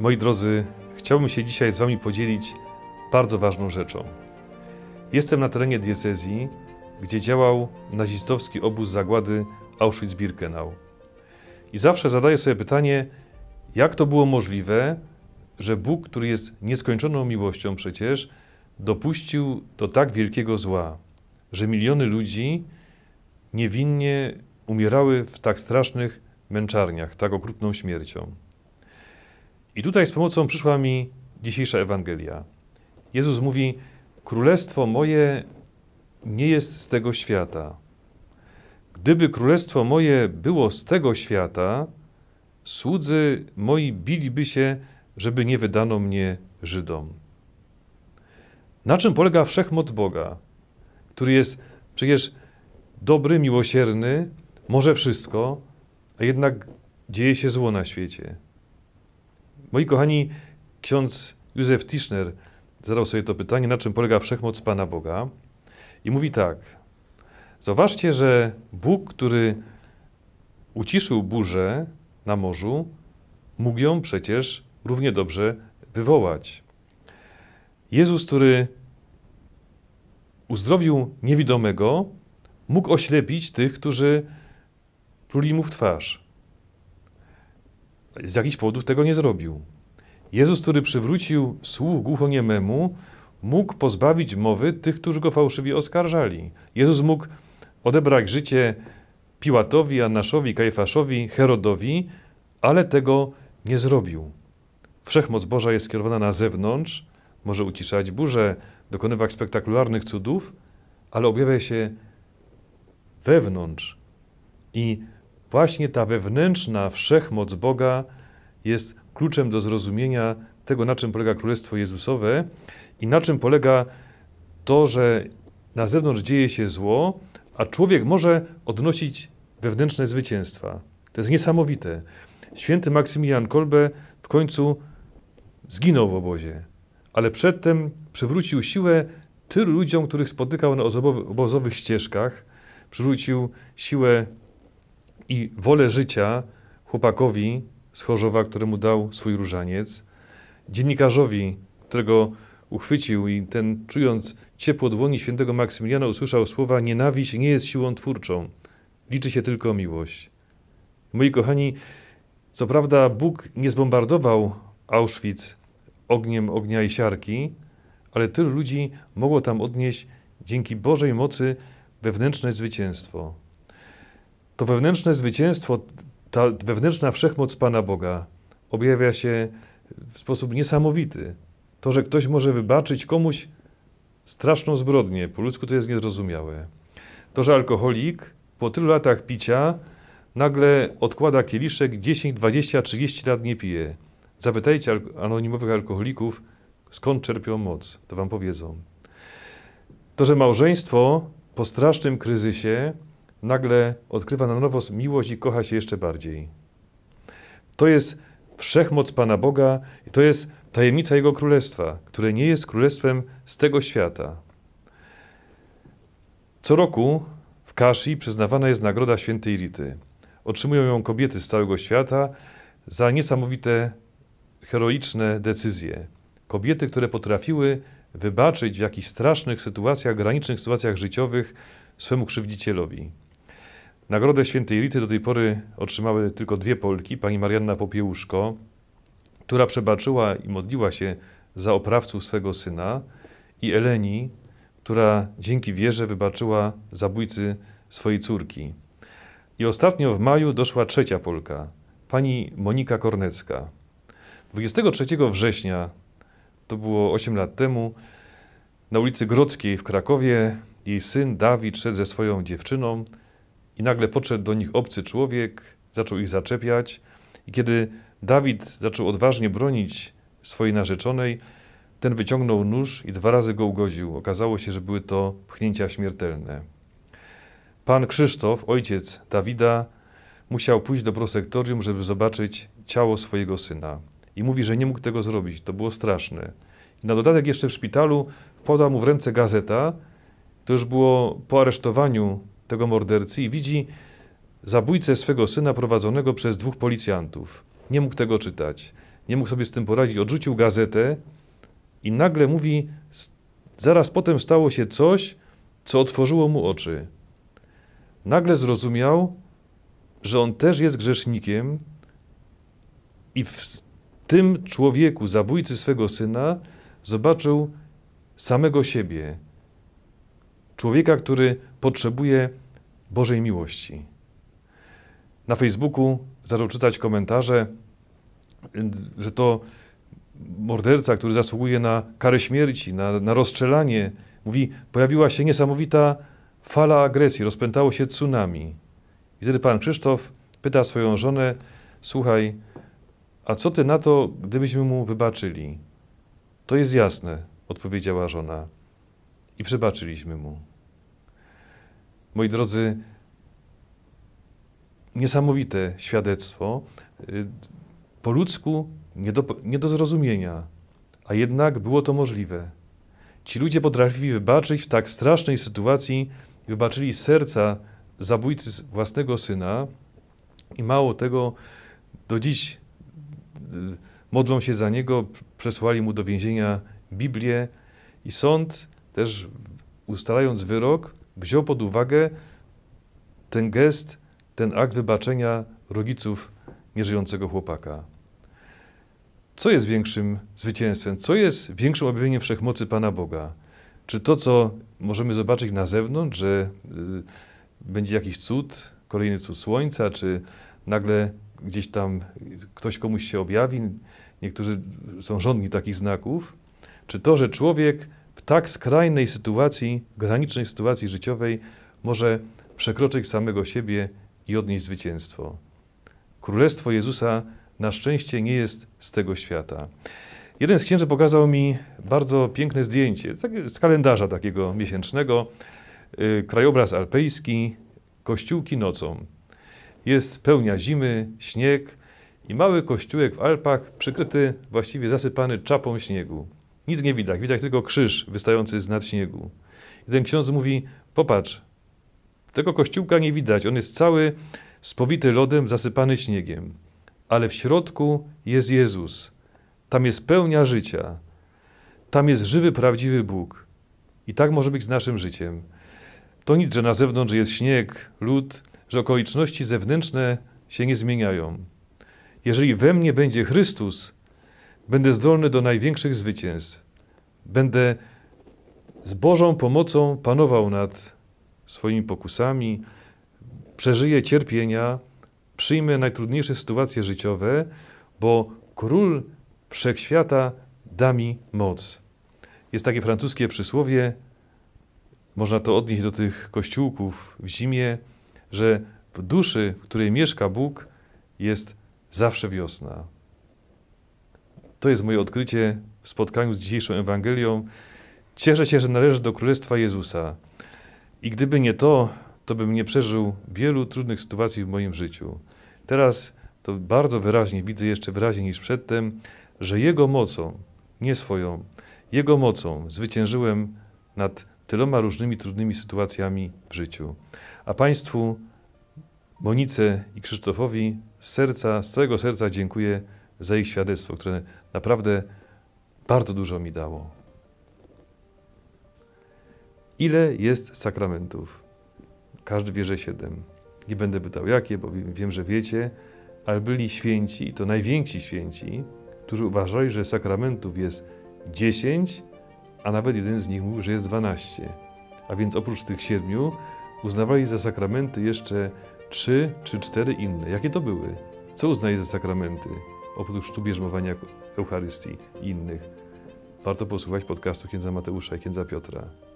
Moi drodzy, chciałbym się dzisiaj z Wami podzielić bardzo ważną rzeczą. Jestem na terenie diecezji, gdzie działał nazistowski obóz zagłady Auschwitz-Birkenau. I zawsze zadaję sobie pytanie, jak to było możliwe, że Bóg, który jest nieskończoną miłością przecież, dopuścił do tak wielkiego zła, że miliony ludzi niewinnie umierały w tak strasznych męczarniach, tak okrutną śmiercią. I tutaj z pomocą przyszła mi dzisiejsza Ewangelia. Jezus mówi: Królestwo moje nie jest z tego świata. Gdyby królestwo moje było z tego świata, słudzy moi biliby się, żeby nie wydano mnie Żydom. Na czym polega wszechmoc Boga, który jest przecież dobry, miłosierny, może wszystko, a jednak dzieje się zło na świecie? Moi kochani, ksiądz Józef Tischner zadał sobie to pytanie, na czym polega wszechmoc Pana Boga. I mówi tak. Zauważcie, że Bóg, który uciszył burzę na morzu, mógł ją przecież równie dobrze wywołać. Jezus, który uzdrowił niewidomego, mógł oślepić tych, którzy pluli mu w twarz z jakichś powodów tego nie zrobił. Jezus, który przywrócił słuch głuchoniememu, mógł pozbawić mowy tych, którzy go fałszywie oskarżali. Jezus mógł odebrać życie Piłatowi, Anaszowi, Kajfaszowi, Herodowi, ale tego nie zrobił. Wszechmoc Boża jest skierowana na zewnątrz, może uciszać burzę, dokonywać spektakularnych cudów, ale objawia się wewnątrz i Właśnie ta wewnętrzna wszechmoc Boga jest kluczem do zrozumienia tego, na czym polega Królestwo Jezusowe i na czym polega to, że na zewnątrz dzieje się zło, a człowiek może odnosić wewnętrzne zwycięstwa. To jest niesamowite. Święty Maksymilian Kolbe w końcu zginął w obozie, ale przedtem przywrócił siłę tylu ludziom, których spotykał na obozowych ścieżkach, przywrócił siłę i wolę życia chłopakowi z Chorzowa, któremu dał swój różaniec, dziennikarzowi, którego uchwycił i ten, czując ciepło dłoni świętego Maksymiliana, usłyszał słowa nienawiść nie jest siłą twórczą, liczy się tylko miłość. Moi kochani, co prawda Bóg nie zbombardował Auschwitz ogniem ognia i siarki, ale tylu ludzi mogło tam odnieść dzięki Bożej mocy wewnętrzne zwycięstwo. To wewnętrzne zwycięstwo, ta wewnętrzna wszechmoc Pana Boga objawia się w sposób niesamowity. To, że ktoś może wybaczyć komuś straszną zbrodnię, po ludzku to jest niezrozumiałe. To, że alkoholik po tylu latach picia nagle odkłada kieliszek 10, 20, 30 lat nie pije. Zapytajcie anonimowych alkoholików, skąd czerpią moc, to wam powiedzą. To, że małżeństwo po strasznym kryzysie nagle odkrywa na nowo miłość i kocha się jeszcze bardziej. To jest wszechmoc Pana Boga i to jest tajemnica Jego Królestwa, które nie jest królestwem z tego świata. Co roku w Kashi przyznawana jest Nagroda Świętej Rity. Otrzymują ją kobiety z całego świata za niesamowite, heroiczne decyzje. Kobiety, które potrafiły wybaczyć w jakichś strasznych sytuacjach, granicznych sytuacjach życiowych swemu krzywdzicielowi. Nagrodę świętej Rity do tej pory otrzymały tylko dwie Polki, pani Marianna Popiełuszko, która przebaczyła i modliła się za oprawców swego syna, i Eleni, która dzięki wierze wybaczyła zabójcy swojej córki. I ostatnio w maju doszła trzecia Polka, pani Monika Kornecka. 23 września, to było 8 lat temu, na ulicy Grodzkiej w Krakowie jej syn Dawid szedł ze swoją dziewczyną i nagle podszedł do nich obcy człowiek, zaczął ich zaczepiać. I kiedy Dawid zaczął odważnie bronić swojej narzeczonej, ten wyciągnął nóż i dwa razy go ugodził. Okazało się, że były to pchnięcia śmiertelne. Pan Krzysztof, ojciec Dawida, musiał pójść do prosektorium, żeby zobaczyć ciało swojego syna. I mówi, że nie mógł tego zrobić. To było straszne. I na dodatek jeszcze w szpitalu podał mu w ręce gazeta. To już było po aresztowaniu tego mordercy i widzi zabójcę swego syna prowadzonego przez dwóch policjantów. Nie mógł tego czytać, nie mógł sobie z tym poradzić, odrzucił gazetę i nagle mówi, zaraz potem stało się coś, co otworzyło mu oczy. Nagle zrozumiał, że on też jest grzesznikiem i w tym człowieku, zabójcy swego syna, zobaczył samego siebie, człowieka, który potrzebuje Bożej miłości. Na Facebooku zaczął czytać komentarze, że to morderca, który zasługuje na karę śmierci, na, na rozstrzelanie, mówi, pojawiła się niesamowita fala agresji, rozpętało się tsunami. I wtedy pan Krzysztof pyta swoją żonę, słuchaj, a co ty na to, gdybyśmy mu wybaczyli? To jest jasne, odpowiedziała żona i przebaczyliśmy mu. Moi drodzy, niesamowite świadectwo, y, po ludzku nie do, nie do zrozumienia, a jednak było to możliwe. Ci ludzie potrafili wybaczyć w tak strasznej sytuacji, wybaczyli serca zabójcy własnego syna i mało tego, do dziś y, modlą się za niego, przesłali mu do więzienia Biblię i sąd też ustalając wyrok, wziął pod uwagę ten gest, ten akt wybaczenia rodziców nieżyjącego chłopaka. Co jest większym zwycięstwem? Co jest większym objawieniem wszechmocy Pana Boga? Czy to, co możemy zobaczyć na zewnątrz, że y, będzie jakiś cud, kolejny cud słońca, czy nagle gdzieś tam ktoś komuś się objawi, niektórzy są żądni takich znaków, czy to, że człowiek tak skrajnej sytuacji, granicznej sytuacji życiowej może przekroczyć samego siebie i odnieść zwycięstwo. Królestwo Jezusa na szczęście nie jest z tego świata. Jeden z księży pokazał mi bardzo piękne zdjęcie tak z kalendarza takiego miesięcznego. Y, krajobraz alpejski, kościółki nocą. Jest pełnia zimy, śnieg i mały kościółek w Alpach przykryty, właściwie zasypany czapą śniegu. Nic nie widać, widać tylko krzyż wystający z nad śniegu. I ten ksiądz mówi, popatrz, tego kościółka nie widać, on jest cały spowity lodem, zasypany śniegiem. Ale w środku jest Jezus. Tam jest pełnia życia. Tam jest żywy, prawdziwy Bóg. I tak może być z naszym życiem. To nic, że na zewnątrz jest śnieg, lód, że okoliczności zewnętrzne się nie zmieniają. Jeżeli we mnie będzie Chrystus, Będę zdolny do największych zwycięstw. Będę z Bożą pomocą panował nad swoimi pokusami, przeżyję cierpienia, przyjmę najtrudniejsze sytuacje życiowe, bo król wszechświata da mi moc. Jest takie francuskie przysłowie, można to odnieść do tych kościółków w zimie, że w duszy, w której mieszka Bóg, jest zawsze wiosna. To jest moje odkrycie w spotkaniu z dzisiejszą Ewangelią. Cieszę się, że należę do Królestwa Jezusa. I gdyby nie to, to bym nie przeżył wielu trudnych sytuacji w moim życiu. Teraz to bardzo wyraźnie widzę, jeszcze wyraźniej niż przedtem, że Jego mocą, nie swoją, Jego mocą zwyciężyłem nad tyloma różnymi trudnymi sytuacjami w życiu. A Państwu, Monice i Krzysztofowi z serca, z całego serca dziękuję za ich świadectwo, które naprawdę bardzo dużo mi dało. Ile jest sakramentów? Każdy wie, że siedem. Nie będę pytał jakie, bo wiem, że wiecie, ale byli święci, i to najwięksi święci, którzy uważali, że sakramentów jest dziesięć, a nawet jeden z nich mówił, że jest dwanaście. A więc oprócz tych siedmiu uznawali za sakramenty jeszcze trzy czy cztery inne. Jakie to były? Co uznaje za sakramenty? oprócz tu bierzmowania Eucharystii i innych, warto posłuchać podcastu księdza Mateusza i księdza Piotra.